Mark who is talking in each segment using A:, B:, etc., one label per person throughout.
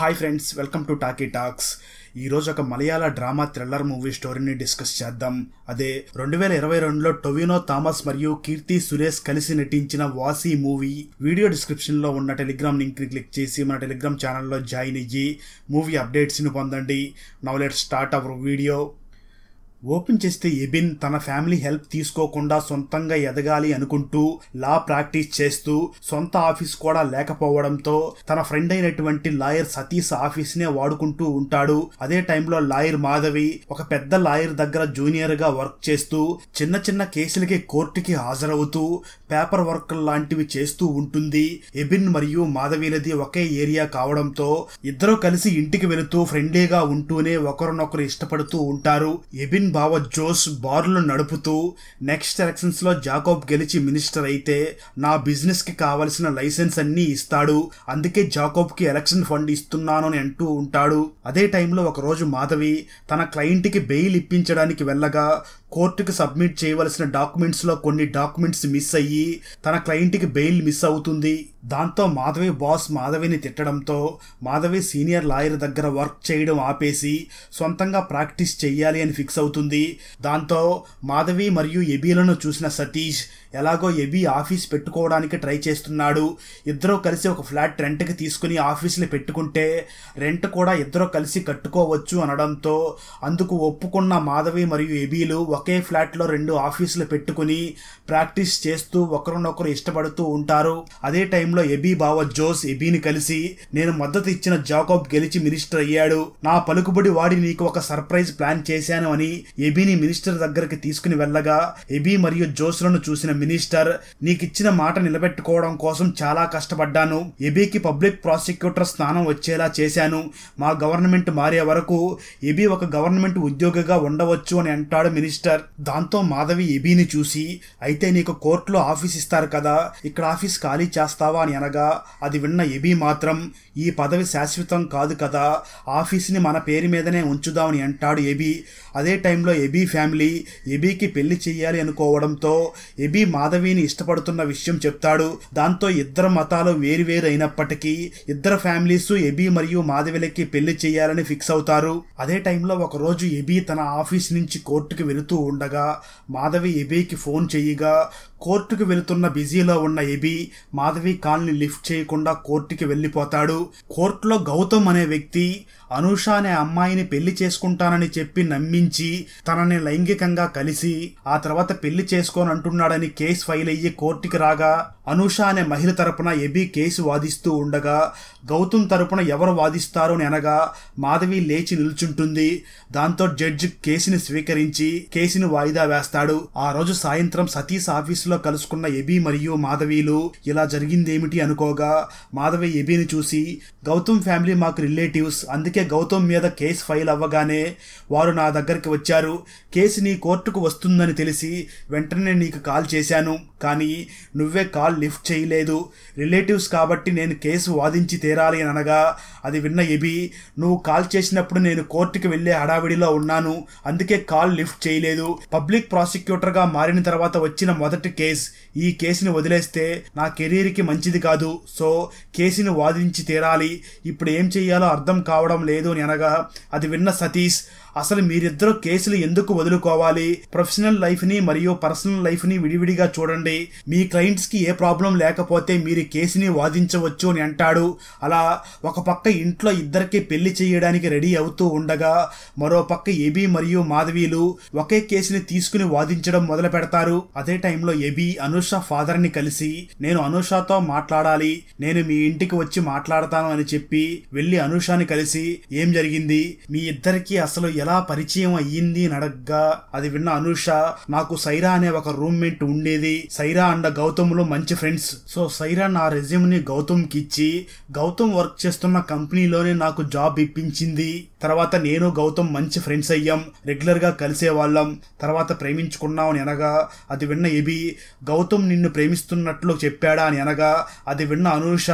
A: hi friends welcome to Talky Talks ఈరోజు ఒక మలయాళ డ్రామా థ్రిల్లర్ మూవీ స్టోరీని డిస్కస్ చేద్దాం అదే రెండు వేల ఇరవై రెండులో టొవినో థామస్ మరియు కీర్తి సురేష్ కలిసి నటించిన వాసి మూవీ వీడియో డిస్క్రిప్షన్లో ఉన్న టెలిగ్రామ్ లింక్ని క్లిక్ చేసి మన టెలిగ్రామ్ ఛానల్లో జాయిన్ అయ్యి మూవీ అప్డేట్స్ని పొందండి now let start our video open చేస్తే ఎబిన్ తన ఫ్యామిలీ హెల్ప్ తీసుకోకుండా సొంతంగా ఎదగాలి అనుకుంటూ లా ప్రాక్టీస్ చేస్తూ సొంత ఆఫీస్ కూడా లేకపోవడంతో తన ఫ్రెండ్ అయినటువంటి లాయర్ సతీష్ ఆఫీస్ నే వాడుకుంటూ ఉంటాడు అదే టైంలో లాయర్ మాధవి ఒక పెద్ద లాయర్ దగ్గర జూనియర్ గా వర్క్ చేస్తూ చిన్న చిన్న కేసులకి కోర్టుకి హాజరవుతూ పేపర్ వర్క్ లాంటివి చేస్తూ ఉంటుంది ఎబిన్ మరియు మాధవిలది ఒకే ఏరియా కావడంతో ఇద్దరూ కలిసి ఇంటికి వెళుతూ ఫ్రెండ్లీగా ఉంటూనే ఒకరినొకరు ఇష్టపడుతూ ఉంటారు ఎబిన్ బావ జోస్ బార్లు నడుపుతూ నెక్స్ట్ ఎలక్షన్స్లో జాకోబ్ గెలిచి మినిస్టర్ అయితే నా బిజినెస్కి కావలసిన లైసెన్స్ అన్నీ ఇస్తాడు అందుకే జాకోబ్కి ఎలక్షన్ ఫండ్ ఇస్తున్నాను అని అంటూ ఉంటాడు అదే టైంలో ఒకరోజు మాధవి తన క్లయింట్కి బెయిల్ ఇప్పించడానికి వెళ్ళగా కోర్టుకి సబ్మిట్ చేయవలసిన డాక్యుమెంట్స్లో కొన్ని డాక్యుమెంట్స్ మిస్ అయ్యి తన క్లయింట్ కి బెయిల్ మిస్ అవుతుంది దాంతో మాధవి బాస్ మాధవిని తిట్టడంతో మాధవి సీనియర్ లాయర్ దగ్గర వర్క్ చేయడం ఆపేసి సొంతంగా ప్రాక్టీస్ చేయాలి అని ఫిక్స్ అవుతుంది అవుతుంది దాంతో మాధవి మరియు ఎబీలను చూసిన సతీష్ ఎలాగో ఎబి ఆఫీస్ పెట్టుకోవడానికి ట్రై చేస్తున్నాడు ఇద్దరూ కలిసి ఒక ఫ్లాట్ రెంట్కి తీసుకుని ఆఫీస్లో పెట్టుకుంటే రెంట్ కూడా ఇద్దరు కలిసి కట్టుకోవచ్చు అనడంతో అందుకు ఒప్పుకున్న మాధవి మరియు ఎబీలు ఒకే ఫ్లాట్లో రెండు ఆఫీసులు పెట్టుకుని ప్రాక్టీస్ చేస్తూ ఒకరినొకరు ఇష్టపడుతూ ఉంటారు అదే టైంలో ఎబీ బావ జోస్ ఎబీని కలిసి నేను మద్దతు ఇచ్చిన జాకోబ్ గెలిచి మినిస్టర్ అయ్యాడు నా పలుకుబడి వాడి నీకు ఒక సర్ప్రైజ్ ప్లాన్ చేశాను అని ఎబీని మినిస్టర్ దగ్గరికి తీసుకుని వెళ్ళగా ఎబీ మరియు జోస్లను చూసిన మినిస్టర్ నీకిచ్చిన మాట నిలబెట్టుకోవడం కోసం చాలా కష్టపడ్డాను ఎబీకి పబ్లిక్ ప్రాసిక్యూటర్ స్థానం వచ్చేలా చేశాను మా గవర్నమెంట్ మారే వరకు ఎబీ ఒక గవర్నమెంట్ ఉద్యోగిగా ఉండవచ్చు అని అంటాడు మినిస్టర్ దాంతో మాధవి ఎబీని చూసి అయితే నీకు కోర్టులో ఆఫీస్ ఇస్తారు కదా ఇక్కడ ఆఫీస్ ఖాళీ చేస్తావా అని అనగా అది విన్న ఎబీ మాత్రం ఈ పదవి శాశ్వతం కాదు కదా ఆఫీస్ని మన పేరు మీదనే ఉంచుదామని అంటాడు ఎబీ అదే టైంలో ఎబీ ఫ్యామిలీ ఎబీకి పెళ్లి చేయాలి అనుకోవడంతో ఎబీ మాధవిని ఇష్టపడుతున్న విషయం చెప్తాడు దాంతో ఇద్దరు మతాలు అయినప్పటికీ ఇద్దరు ఫ్యామిలీస్ ఎబి మరియు మాధవిలకి పెళ్లి చేయాలని ఫిక్స్ అవుతారు అదే టైంలో ఒకరోజు ఎబి తన ఆఫీస్ నుంచి కోర్టుకు వెళుతూ ఉండగా మాధవి ఎబికి ఫోన్ చేయగా కోర్టుకు వెళుతున్న బిజీలో ఉన్న ఎబి మాధవి కాల్ని లిఫ్ట్ చేయకుండా కోర్టుకి వెళ్ళిపోతాడు కోర్టులో గౌతమ్ అనే వ్యక్తి అనూష అనే అమ్మాయిని పెళ్లి చేసుకుంటానని చెప్పి నమ్మించి తనని లైంగికంగా కలిసి ఆ తర్వాత పెళ్లి చేసుకోనంటున్నాడని కేసు ఫైల్ అయ్యి కోర్టుకి రాగా అనూష అనే మహిళ తరపున ఎబి కేసు వాదిస్తూ ఉండగా గౌతమ్ తరపున ఎవరు వాదిస్తారు అని అనగా మాధవి లేచి నిల్చుంటుంది దాంతో జడ్జి కేసుని స్వీకరించి కేసుని వాయిదా వేస్తాడు ఆ రోజు సాయంత్రం సతీష్ ఆఫీసులో కలుసుకున్న ఎబి మరియు మాధవీలు ఇలా జరిగిందేమిటి అనుకోగా మాధవి ఎబిని చూసి గౌతమ్ ఫ్యామిలీ మాకు రిలేటివ్స్ అందుకే గౌతమ్ మీద కేసు ఫైల్ అవ్వగానే వారు నా దగ్గరికి వచ్చారు కేసు నీ కోర్టుకు వస్తుందని తెలిసి వెంటనే నీకు కాల్ చేశాను కానీ నువ్వే కాల్ లిఫ్ట్ చేయలేదు రిలేటివ్స్ కాబట్టి నేను కేసు వాదించి తీరాలి అని అనగా అది విన్న ఎబి నువ్వు కాల్ చేసినప్పుడు నేను కోర్టుకి వెళ్ళే హడావిడిలో ఉన్నాను అందుకే కాల్ లిఫ్ట్ చేయలేదు పబ్లిక్ ప్రాసిక్యూటర్గా మారిన తర్వాత వచ్చిన మొదటి కేస్ ఈ కేసుని వదిలేస్తే నా కెరీర్కి మంచిది కాదు సో కేసుని వాదించి తీరాలి ఇప్పుడు ఏం చేయాలో అర్థం కావడం లేదు అని అనగా అది విన్న సతీష్ అసలు మీరిద్దరూ కేసులు ఎందుకు వదులుకోవాలి ప్రొఫెషనల్ లైఫ్ ని మరియు పర్సనల్ లైఫ్ ని విడివిడిగా చూడండి మీ క్లయింట్స్ కి ఏ ప్రాబ్లం లేకపోతే మీరు కేసుని వాదించవచ్చు అని అంటాడు అలా ఒక పక్క ఇంట్లో ఇద్దరికి పెళ్లి చేయడానికి రెడీ అవుతూ ఉండగా మరో పక్క ఎబి మరియు మాధవీలు ఒకే కేసుని తీసుకుని వాదించడం మొదలు పెడతారు అదే టైంలో ఎబి అనూష ఫాదర్ ని కలిసి నేను అనూషతో మాట్లాడాలి నేను మీ ఇంటికి వచ్చి మాట్లాడతాను అని చెప్పి వెళ్లి అనూషాని కలిసి ఏం జరిగింది మీ ఇద్దరికి అసలు ఎలా పరిచయం అయ్యింది అని అడగ్గా అది విన్న అనుష నాకు సైరా అనే ఒక రూమ్మేట్ ఉండేది సైరా అండ్ గౌతమ్లో మంచి ఫ్రెండ్స్ సో సైరా నా రెజ్యూమ్ని గౌతమ్కి ఇచ్చి గౌతమ్ వర్క్ చేస్తున్న కంపెనీలోనే నాకు జాబ్ ఇప్పించింది తర్వాత నేను గౌతమ్ మంచి ఫ్రెండ్స్ అయ్యాం రెగ్యులర్గా వాళ్ళం తర్వాత ప్రేమించుకున్నాం అని అనగా అది విన్న ఎబి గౌతమ్ నిన్ను ప్రేమిస్తున్నట్లు చెప్పాడా అని అనగా అది విన్న అనూష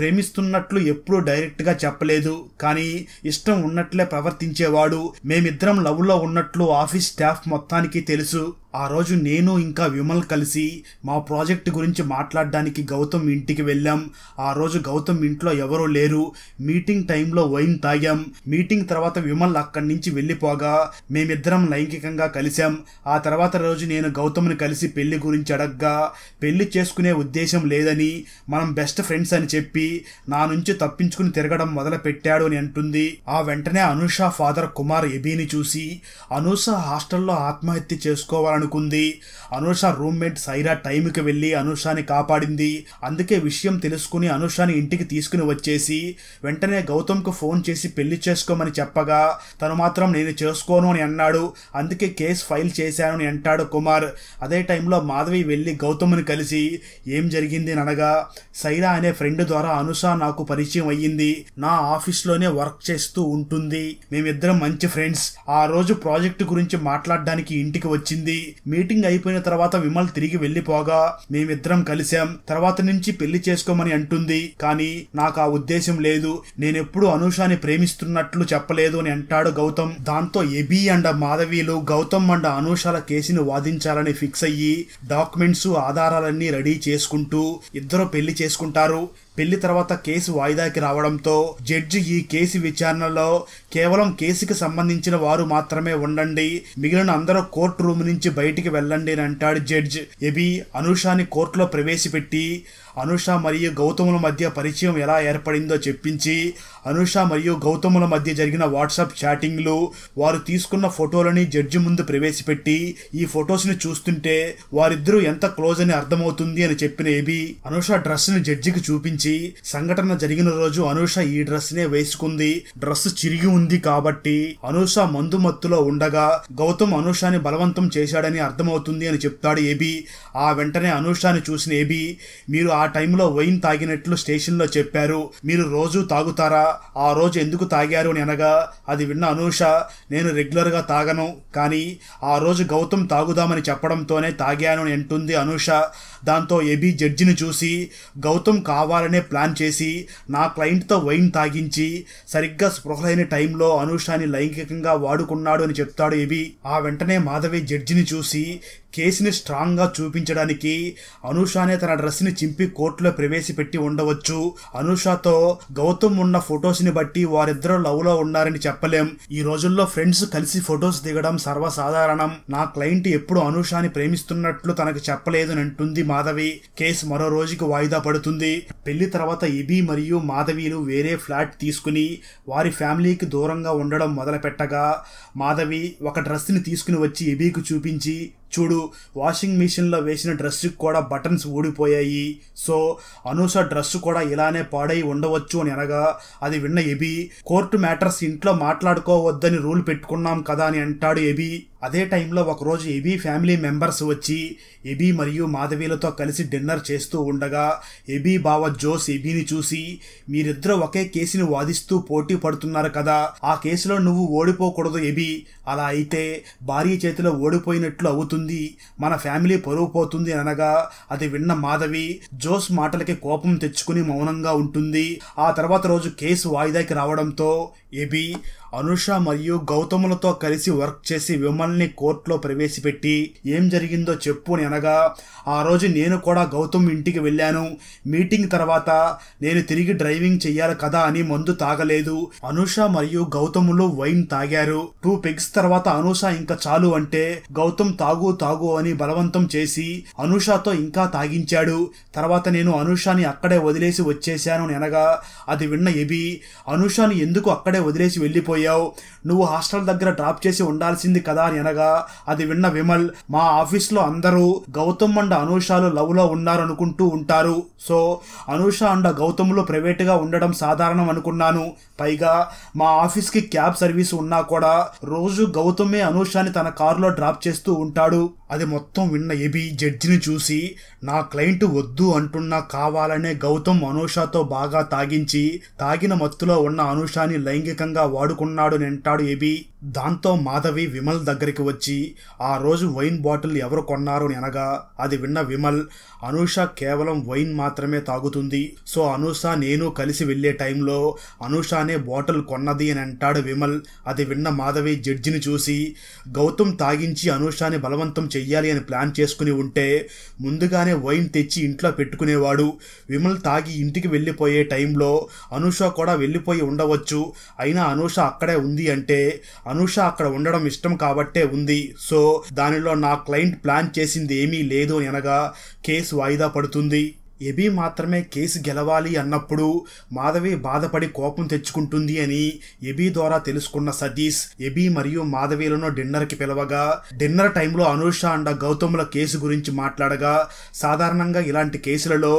A: ప్రేమిస్తున్నట్లు ఎప్పుడూ డైరెక్ట్గా చెప్పలేదు కానీ ఇష్టం ఉన్నట్లే ప్రవర్తించేవాడు మేమిద్దరం లవ్లో ఉన్నట్లు ఆఫీస్ స్టాఫ్ మొత్తానికి తెలుసు ఆ రోజు నేను ఇంకా విమల్ కలిసి మా ప్రాజెక్ట్ గురించి మాట్లాడడానికి గౌతమ్ ఇంటికి వెళ్ళాం ఆ రోజు గౌతమ్ ఇంట్లో ఎవరూ లేరు మీటింగ్ టైంలో వైన్ తాగాం మీటింగ్ తర్వాత విమల్ అక్కడి నుంచి వెళ్ళిపోగా మేమిద్దరం లైంగికంగా కలిశాం ఆ తర్వాత రోజు నేను గౌతమ్ని కలిసి పెళ్లి గురించి అడగ్గా పెళ్లి చేసుకునే ఉద్దేశం లేదని మనం బెస్ట్ ఫ్రెండ్స్ అని చెప్పి నా నుంచి తప్పించుకుని తిరగడం మొదలుపెట్టాడు అని అంటుంది ఆ వెంటనే అనుష ఫాదర్ కుమార్ ఎబీని చూసి అనూష హాస్టల్లో ఆత్మహత్య చేసుకోవాలని అనుకుంది అనుష రూమ్మేట్ సైరా టైంకి వెళ్ళి అనుషాని కాపాడింది అందుకే విషయం తెలుసుకుని అనుషాని ఇంటికి తీసుకుని వచ్చేసి వెంటనే గౌతమ్కు ఫోన్ చేసి పెళ్లి చేసుకోమని చెప్పగా తను మాత్రం నేను చేసుకోను అని అన్నాడు అందుకే కేసు ఫైల్ చేశాను అని అంటాడు కుమార్ అదే టైంలో మాధవి వెళ్ళి గౌతమ్ని కలిసి ఏం జరిగింది అని అనగా సైరా అనే ఫ్రెండ్ ద్వారా అనుష నాకు పరిచయం అయ్యింది నా ఆఫీస్లోనే వర్క్ చేస్తూ ఉంటుంది మేమిద్దరం మంచి ఫ్రెండ్స్ ఆ రోజు ప్రాజెక్టు గురించి మాట్లాడడానికి ఇంటికి వచ్చింది మీటింగ్ అయిపోయిన తర్వాత విమల్ తిరిగి వెళ్ళిపోగా మేమిద్దరం కలిశాం తర్వాత నుంచి పెళ్లి చేసుకోమని అంటుంది కానీ నాకు ఆ ఉద్దేశం లేదు నేనెప్పుడు అనూషాని ప్రేమిస్తున్నట్లు చెప్పలేదు అని అంటాడు గౌతమ్ దాంతో ఎబి అండ్ మాధవీలు గౌతమ్ అండ్ అనూషాల కేసుని వాదించాలని ఫిక్స్ అయ్యి డాక్యుమెంట్స్ ఆధారాలన్నీ రెడీ చేసుకుంటూ ఇద్దరు పెళ్లి చేసుకుంటారు పెళ్లి తర్వాత కేసు వాయిదాకి రావడంతో జడ్జి ఈ కేసు విచారణలో కేవలం కేసుకి సంబంధించిన వారు మాత్రమే ఉండండి మిగిలిన అందరూ కోర్టు రూమ్ నుంచి బయటికి వెళ్ళండి అని అంటాడు జడ్జ్ ఎబి అనుషాని కోర్టులో ప్రవేశపెట్టి అనుష మరియు గౌతముల మధ్య పరిచయం ఎలా ఏర్పడిందో చెప్పించి అనుష మరియు గౌతముల మధ్య జరిగిన వాట్సాప్ చాటింగ్లు వారు తీసుకున్న ఫోటోలని జడ్జి ముందు ప్రవేశపెట్టి ఈ ఫొటోస్ని చూస్తుంటే వారిద్దరూ ఎంత క్లోజ్ అని అర్థమవుతుంది అని చెప్పిన ఏబి అనుష డ్రెస్ని జడ్జికి చూపించి సంఘటన జరిగిన రోజు అనుష ఈ డ్రెస్నే వేసుకుంది డ్రెస్ చిరిగి ఉంది కాబట్టి అనుష మందు మత్తులో ఉండగా గౌతమ్ అనుషాని బలవంతం చేశాడని అర్థమవుతుంది అని చెప్తాడు ఏబి ఆ వెంటనే అనుషాని చూసిన ఏబి మీరు ఆ ఆ టైంలో వైన్ తాగినట్లు స్టేషన్లో చెప్పారు మీరు రోజు తాగుతారా ఆ రోజు ఎందుకు తాగారు అని అనగా అది విన్న అనూష నేను రెగ్యులర్గా తాగను కానీ ఆ రోజు గౌతమ్ తాగుదామని చెప్పడంతోనే తాగాను అని అంటుంది అనూష దాంతో ఎబి జడ్జిని చూసి గౌతమ్ కావాలనే ప్లాన్ చేసి నా క్లయింట్తో వైన్ తాగించి సరిగ్గా స్పృహలైన టైంలో అనుషాని లైంగికంగా వాడుకున్నాడు అని చెప్తాడు ఎబి ఆ వెంటనే మాధవి జడ్జిని చూసి కేసుని స్ట్రాంగ్గా చూపించడానికి అనుషానే తన డ్రెస్ని చింపి కోర్టులో ప్రవేశపెట్టి ఉండవచ్చు అనుషాతో గౌతమ్ ఉన్న ఫొటోస్ని బట్టి వారిద్దరూ లవ్లో ఉన్నారని చెప్పలేం ఈ రోజుల్లో ఫ్రెండ్స్ కలిసి ఫొటోస్ దిగడం సర్వసాధారణం నా క్లయింట్ ఎప్పుడు అనుషాని ప్రేమిస్తున్నట్లు తనకు చెప్పలేదు అంటుంది మాధవి కేసు మరో రోజుకు వాయిదా పడుతుంది పెళ్లి తర్వాత ఇబి మరియు మాధవీలు వేరే ఫ్లాట్ తీసుకుని వారి ఫ్యామిలీకి దూరంగా ఉండడం మొదలుపెట్టగా మాధవి ఒక డ్రెస్ని తీసుకుని వచ్చి ఇబీకి చూపించి చూడు వాషింగ్ మిషన్లో వేసిన డ్రెస్సుకి కూడా బటన్స్ ఊడిపోయాయి సో అనూష డ్రెస్సు కూడా ఇలానే పాడై ఉండవచ్చు అని అనగా అది విన్న ఎబి కోర్టు మ్యాటర్స్ ఇంట్లో మాట్లాడుకోవద్దని రూల్ పెట్టుకున్నాం కదా అని అంటాడు ఎబి అదే టైంలో ఒకరోజు ఎబి ఫ్యామిలీ మెంబర్స్ వచ్చి ఎబి మరియు మాధవీలతో కలిసి డిన్నర్ చేస్తూ ఉండగా ఎబి బావ జోస్ ఎబిని చూసి మీరిద్దరూ ఒకే కేసుని వాదిస్తూ పోటీ పడుతున్నారు కదా ఆ కేసులో నువ్వు ఓడిపోకూడదు ఎబి అలా అయితే భార్య చేతిలో ఓడిపోయినట్లు అవుతుంది పోతుంది మన ఫ్యామిలీ పరువు పోతుంది అనగా అది విన్న మాధవి జోస్ మాటలకి కోపం తెచ్చుకుని మౌనంగా ఉంటుంది ఆ తర్వాత రోజు కేసు వాయిదాకి రావడంతో ఎబి అనుష మరియు గౌతములతో కలిసి వర్క్ చేసి విమల్ని కోర్టులో ప్రవేశపెట్టి ఏం జరిగిందో చెప్పు అని అనగా ఆ రోజు నేను కూడా గౌతమ్ ఇంటికి వెళ్ళాను మీటింగ్ తర్వాత నేను తిరిగి డ్రైవింగ్ చెయ్యాలి కదా అని మందు తాగలేదు అనుష మరియు గౌతములు వైన్ తాగారు టూ పెగ్స్ తర్వాత అనుష ఇంకా చాలు అంటే గౌతమ్ తాగు తాగు అని బలవంతం చేసి అనుషతో ఇంకా తాగించాడు తర్వాత నేను అనుషాని అక్కడే వదిలేసి వచ్చేశాను అనగా అది విన్న ఎబి అనుషాని ఎందుకు అక్కడే వదిలేసి వెళ్ళిపోయావు నువ్వు హాస్టల్ దగ్గర డ్రాప్ చేసి ఉండాల్సింది కదా అని అనగా అది విన్న విమల్ మా ఆఫీస్లో అందరూ గౌతమ్ అండ్ అనూషాలు లవ్లో ఉన్నారనుకుంటూ ఉంటారు సో అనూష అండ్ ప్రైవేట్ ప్రైవేట్గా ఉండడం సాధారణం అనుకున్నాను పైగా మా ఆఫీస్కి క్యాబ్ సర్వీస్ ఉన్నా కూడా రోజు గౌతమే అనూషాని తన కారులో డ్రాప్ చేస్తూ ఉంటాడు అది మొత్తం విన్న ఎబి జడ్జిని చూసి నా క్లయింట్ వద్దు అంటున్నా కావాలనే గౌతమ్ అనూషాతో బాగా తాగించి తాగిన మత్తులో ఉన్న అనూషాని లైంగికంగా వాడుకున్నాడు నింటాడు ఎబి దాంతో మాధవి విమల్ దగ్గరికి వచ్చి ఆ రోజు వైన్ బాటిల్ ఎవరు కొన్నారు అనగా అది విన్న విమల్ అనూష కేవలం వైన్ మాత్రమే తాగుతుంది సో అనూష నేను కలిసి వెళ్లే టైంలో అనూషానే తానే బాటిల్ కొన్నది అని అంటాడు విమల్ అది విన్న మాధవి జడ్జిని చూసి గౌతమ్ తాగించి అనూషాని బలవంతం చెయ్యాలి అని ప్లాన్ చేసుకుని ఉంటే ముందుగానే వైన్ తెచ్చి ఇంట్లో పెట్టుకునేవాడు విమల్ తాగి ఇంటికి వెళ్ళిపోయే టైంలో అనుష కూడా వెళ్ళిపోయి ఉండవచ్చు అయినా అనుష అక్కడే ఉంది అంటే అనుష అక్కడ ఉండడం ఇష్టం కాబట్టే ఉంది సో దానిలో నా క్లయింట్ ప్లాన్ చేసింది ఏమీ లేదు అనగా కేసు వాయిదా పడుతుంది ఎబి మాత్రమే కేసు గెలవాలి అన్నప్పుడు మాధవి బాధపడి కోపం తెచ్చుకుంటుంది అని ఎబి ద్వారా తెలుసుకున్న సతీష్ ఎబి మరియు మాధవిలను డిన్నర్కి పిలవగా డిన్నర్ టైంలో అనూష అండ్ గౌతముల కేసు గురించి మాట్లాడగా సాధారణంగా ఇలాంటి కేసులలో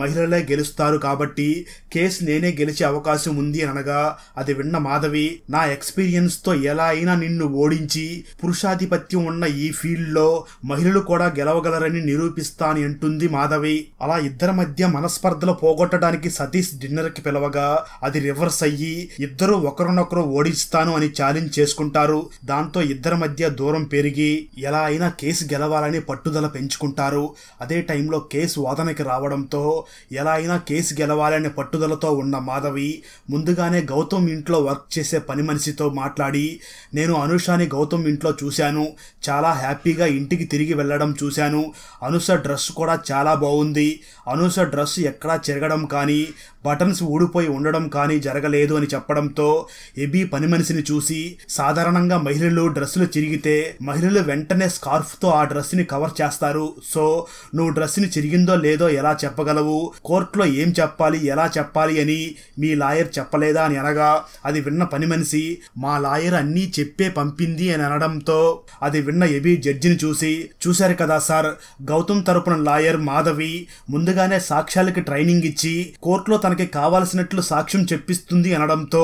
A: మహిళలే గెలుస్తారు కాబట్టి కేసు నేనే గెలిచే అవకాశం ఉంది అనగా అది విన్న మాధవి నా ఎక్స్పీరియన్స్తో ఎలా అయినా నిన్ను ఓడించి పురుషాధిపత్యం ఉన్న ఈ ఫీల్డ్లో మహిళలు కూడా గెలవగలరని నిరూపిస్తాను అంటుంది మాధవి అలా ఇద్దరు ఇద్దరి మధ్య మనస్పర్ధలు పోగొట్టడానికి సతీష్ డిన్నర్కి పిలవగా అది రివర్స్ అయ్యి ఇద్దరు ఒకరినొకరు ఓడిస్తాను అని ఛాలెంజ్ చేసుకుంటారు దాంతో ఇద్దరి మధ్య దూరం పెరిగి ఎలా అయినా కేసు గెలవాలని పట్టుదల పెంచుకుంటారు అదే టైంలో కేసు వాదనకి రావడంతో ఎలా అయినా కేసు గెలవాలనే పట్టుదలతో ఉన్న మాధవి ముందుగానే గౌతమ్ ఇంట్లో వర్క్ చేసే పని మనిషితో మాట్లాడి నేను అనుషాని గౌతమ్ ఇంట్లో చూశాను చాలా హ్యాపీగా ఇంటికి తిరిగి వెళ్ళడం చూశాను అనుష డ్రెస్ కూడా చాలా బాగుంది అనూస డ్రెస్ ఎక్కడా చెరగడం కానీ బటన్స్ ఊడిపోయి ఉండడం కానీ జరగలేదు అని చెప్పడంతో ఎబి పని మనిషిని చూసి సాధారణంగా మహిళలు డ్రెస్సులు చిరిగితే మహిళలు వెంటనే స్కార్ఫ్తో ఆ డ్రెస్సుని కవర్ చేస్తారు సో నువ్వు డ్రెస్సుని చిరిగిందో లేదో ఎలా చెప్పగలవు కోర్టులో ఏం చెప్పాలి ఎలా చెప్పాలి అని మీ లాయర్ చెప్పలేదా అని అనగా అది విన్న పని మనిషి మా లాయర్ అన్నీ చెప్పే పంపింది అని అనడంతో అది విన్న ఎబి జడ్జిని చూసి చూశారు కదా సార్ గౌతమ్ తరపున లాయర్ మాధవి ముందుగా ముందుగానే సాక్ష్యాలకి ట్రైనింగ్ ఇచ్చి కోర్టులో తనకి కావాల్సినట్లు సాక్ష్యం చెప్పిస్తుంది అనడంతో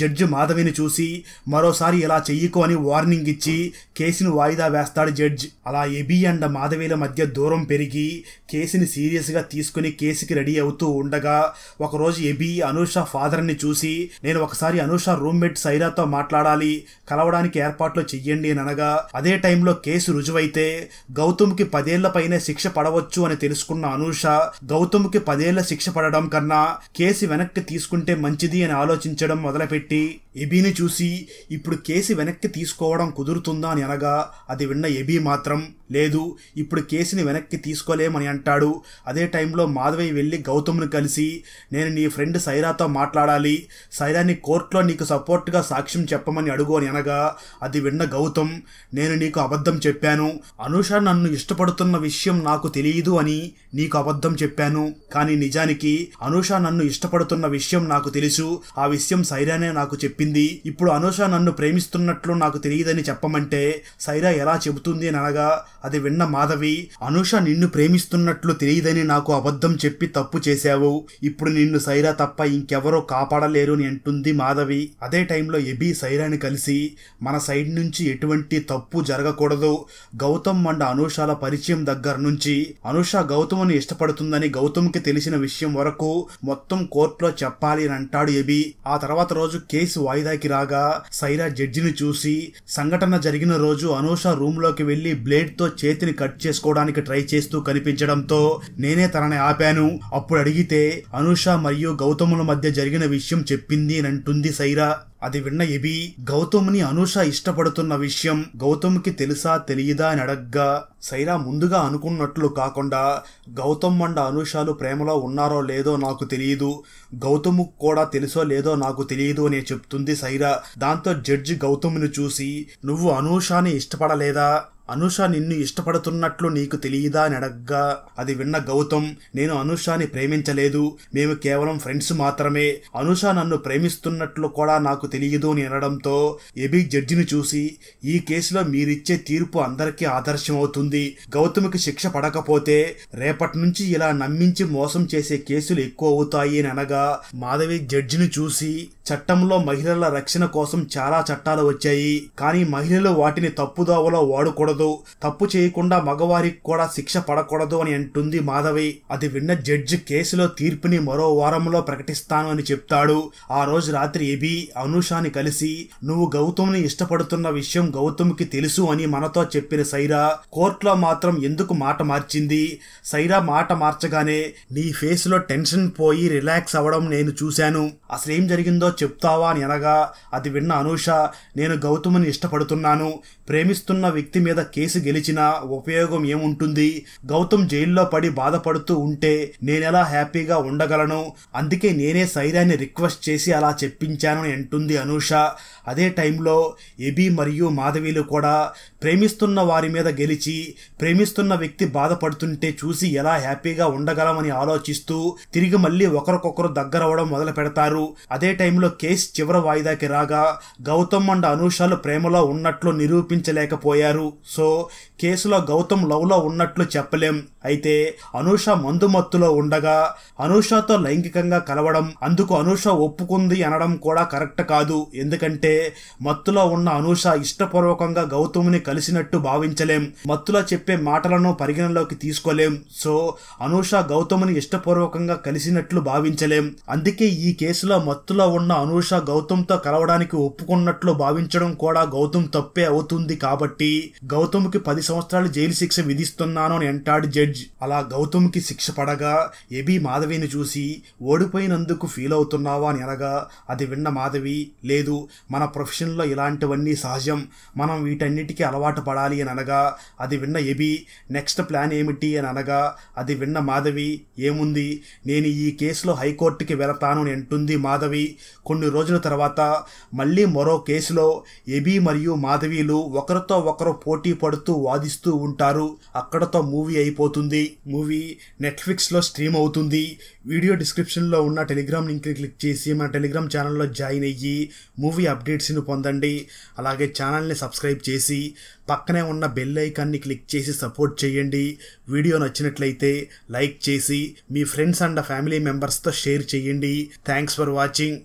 A: జడ్జి మాధవిని చూసి మరోసారి ఇలా చెయ్యకు అని వార్నింగ్ ఇచ్చి కేసును వాయిదా వేస్తాడు జడ్జ్ అలా ఎబి అండ్ మాధవిల మధ్య దూరం పెరిగి కేసుని సీరియస్గా తీసుకుని కేసుకి రెడీ అవుతూ ఉండగా ఒకరోజు ఎబి అనూష ఫాదర్ని చూసి నేను ఒకసారి అనూష రూమ్మేట్ సైరాతో మాట్లాడాలి కలవడానికి ఏర్పాట్లు చెయ్యండి అని అనగా అదే టైంలో కేసు రుజువైతే గౌతమ్కి పదేళ్ల పైనే శిక్ష పడవచ్చు అని తెలుసుకున్న అనూష గౌతమ్కి పదేళ్ల శిక్ష పడడం కన్నా కేసు వెనక్కి తీసుకుంటే మంచిది అని ఆలోచించడం మొదలుపెట్టి ఎబీని చూసి ఇప్పుడు కేసు వెనక్కి తీసుకోవడం కుదురుతుందా అని అనగా అది విన్న ఎబీ మాత్రం లేదు ఇప్పుడు కేసుని వెనక్కి తీసుకోలేమని అంటాడు అదే టైంలో మాధవయ్య వెళ్ళి గౌతమ్ను కలిసి నేను నీ ఫ్రెండ్ సైరాతో మాట్లాడాలి సైరాని కోర్టులో నీకు సపోర్ట్గా సాక్ష్యం చెప్పమని అడుగు అని అనగా అది విన్న గౌతమ్ నేను నీకు అబద్ధం చెప్పాను అనుష నన్ను ఇష్టపడుతున్న విషయం నాకు తెలియదు అని నీకు అబద్ధం చెప్పాను కానీ నిజానికి అనుష నన్ను ఇష్టపడుతున్న విషయం నాకు తెలుసు ఆ విషయం సైరానే నాకు చెప్పింది ఇప్పుడు అనుష నన్ను ప్రేమిస్తున్నట్లు నాకు తెలియదని చెప్పమంటే సైరా ఎలా చెబుతుంది అని అనగా అది విన్న మాధవి అనుష నిన్ను ప్రేమిస్తున్నట్లు తెలియదని నాకు అబద్ధం చెప్పి తప్పు చేశావు ఇప్పుడు నిన్ను సైరా తప్ప ఇంకెవరో కాపాడలేరు అని అంటుంది మాధవి అదే టైంలో ఎబి సైరాని కలిసి మన సైడ్ నుంచి ఎటువంటి తప్పు జరగకూడదు గౌతమ్ అండ్ అనుషాల పరిచయం దగ్గర నుంచి అనుష గౌతమ్ని ఇష్టపడుతుందని గౌతమ్కి తెలిసిన విషయం వరకు మొత్తం కోర్టులో చెప్పాలి అని అంటాడు ఎబి ఆ తర్వాత రోజు కేసు వాయిదాకి రాగా సైరా జడ్జిని చూసి సంఘటన జరిగిన రోజు అనూష రూమ్లోకి వెళ్లి బ్లేడ్తో చేతిని కట్ చేసుకోవడానికి ట్రై చేస్తూ కనిపించడంతో నేనే తనని ఆపాను అప్పుడు అడిగితే అనుష మరియు గౌతముల మధ్య జరిగిన విషయం చెప్పింది అని అంటుంది సైరా అది విన్న ఎబి గౌతమ్ని అనూష ఇష్టపడుతున్న విషయం గౌతమ్కి తెలుసా తెలియదా అని అడగ్గా సైరా ముందుగా అనుకున్నట్లు కాకుండా గౌతమ్ అండ్ అనూషాలు ప్రేమలో ఉన్నారో లేదో నాకు తెలియదు గౌతమ్ కూడా తెలుసో లేదో నాకు తెలియదు అని చెప్తుంది సైరా దాంతో జడ్జి గౌతమ్ని చూసి నువ్వు అనూషాని ఇష్టపడలేదా అనుష నిన్ను ఇష్టపడుతున్నట్లు నీకు తెలియదా అని అడగ్గా అది విన్న గౌతమ్ నేను అనుషాని ప్రేమించలేదు మేము కేవలం ఫ్రెండ్స్ మాత్రమే అనుష నన్ను ప్రేమిస్తున్నట్లు కూడా నాకు తెలియదు అని అనడంతో ఎబి జడ్జిని చూసి ఈ కేసులో మీరిచ్చే తీర్పు అందరికీ ఆదర్శం అవుతుంది గౌతమ్కి శిక్ష పడకపోతే రేపటి నుంచి ఇలా నమ్మించి మోసం చేసే కేసులు ఎక్కువ అవుతాయి అని అనగా మాధవి జడ్జిని చూసి చట్టంలో మహిళల రక్షణ కోసం చాలా చట్టాలు వచ్చాయి కానీ మహిళలు వాటిని తప్పుదోవలో వాడుకూడదు ఉండకూడదు తప్పు చేయకుండా మగవారికి కూడా శిక్ష పడకూడదు అని అంటుంది మాధవి అది విన్న జడ్జి కేసులో తీర్పుని మరో వారంలో ప్రకటిస్తాను అని చెప్తాడు ఆ రోజు రాత్రి ఎబి అనూషాని కలిసి నువ్వు గౌతమ్ని ఇష్టపడుతున్న విషయం గౌతమ్కి తెలుసు అని మనతో చెప్పిన సైరా కోర్టులో మాత్రం ఎందుకు మాట మార్చింది సైరా మాట మార్చగానే నీ ఫేస్లో టెన్షన్ పోయి రిలాక్స్ అవ్వడం నేను చూశాను అసలేం జరిగిందో చెప్తావా అని అనగా అది విన్న అనూష నేను గౌతమ్ని ఇష్టపడుతున్నాను ప్రేమిస్తున్న వ్యక్తి మీద మీద కేసు గెలిచినా ఉపయోగం ఏముంటుంది గౌతమ్ జైల్లో పడి బాధపడుతూ ఉంటే నేనెలా హ్యాపీగా ఉండగలను అందుకే నేనే సైరాన్ని రిక్వెస్ట్ చేసి అలా చెప్పించానని అంటుంది అనూష అదే టైంలో ఎబి మరియు మాధవీలు కూడా ప్రేమిస్తున్న వారి మీద గెలిచి ప్రేమిస్తున్న వ్యక్తి బాధపడుతుంటే చూసి ఎలా హ్యాపీగా ఉండగలమని ఆలోచిస్తూ తిరిగి మళ్ళీ ఒకరికొకరు దగ్గరవడం మొదలు పెడతారు అదే టైంలో కేసు చివరి వాయిదాకి రాగా గౌతమ్ అండ్ అనూషాలు ప్రేమలో ఉన్నట్లు నిరూపించలేకపోయారు సో కేసులో గౌతమ్ లవ్లో ఉన్నట్లు చెప్పలేం అయితే అనూష మందుమత్తులో ఉండగా అనూషతో లైంగికంగా కలవడం అందుకు అనూష ఒప్పుకుంది అనడం కూడా కరెక్ట్ కాదు ఎందుకంటే మత్తులో ఉన్న అనూష ఇష్టపూర్వకంగా గౌతమ్ని కలిసినట్టు భావించలేం మత్తులో చెప్పే మాటలను పరిగణలోకి తీసుకోలేం సో అనూష గౌతమ్ని ఇష్టపూర్వకంగా కలిసినట్లు భావించలేం అందుకే ఈ కేసులో మత్తులో ఉన్న అనూష గౌతమ్తో కలవడానికి ఒప్పుకున్నట్లు భావించడం కూడా గౌతమ్ తప్పే అవుతుంది కాబట్టి గౌ గౌతమ్కి పది సంవత్సరాలు జైలు శిక్ష విధిస్తున్నాను అని అంటాడు జడ్జ్ అలా గౌతమ్కి శిక్ష పడగా ఎబి మాధవిని చూసి ఓడిపోయినందుకు ఫీల్ అవుతున్నావా అని అనగా అది విన్న మాధవి లేదు మన ప్రొఫెషన్లో ఇలాంటివన్నీ సహజం మనం వీటన్నిటికీ అలవాటు పడాలి అని అనగా అది విన్న ఎబి నెక్స్ట్ ప్లాన్ ఏమిటి అని అనగా అది విన్న మాధవి ఏముంది నేను ఈ కేసులో హైకోర్టుకి వెళతాను అని అంటుంది మాధవి కొన్ని రోజుల తర్వాత మళ్ళీ మరో కేసులో ఎబి మరియు మాధవిలు ఒకరితో ఒకరు పోటీ పోటీ పడుతూ వాదిస్తూ ఉంటారు అక్కడతో మూవీ అయిపోతుంది మూవీ నెట్ఫ్లిక్స్లో స్ట్రీమ్ అవుతుంది వీడియో డిస్క్రిప్షన్లో ఉన్న టెలిగ్రామ్ లింక్ క్లిక్ చేసి మన టెలిగ్రామ్ ఛానల్లో జాయిన్ అయ్యి మూవీ అప్డేట్స్ని పొందండి అలాగే ఛానల్ని సబ్స్క్రైబ్ చేసి పక్కనే ఉన్న బెల్ ఐకాన్ని క్లిక్ చేసి సపోర్ట్ చేయండి వీడియో నచ్చినట్లయితే లైక్ చేసి మీ ఫ్రెండ్స్ అండ్ ఫ్యామిలీ మెంబర్స్తో షేర్ చేయండి థ్యాంక్స్ ఫర్ వాచింగ్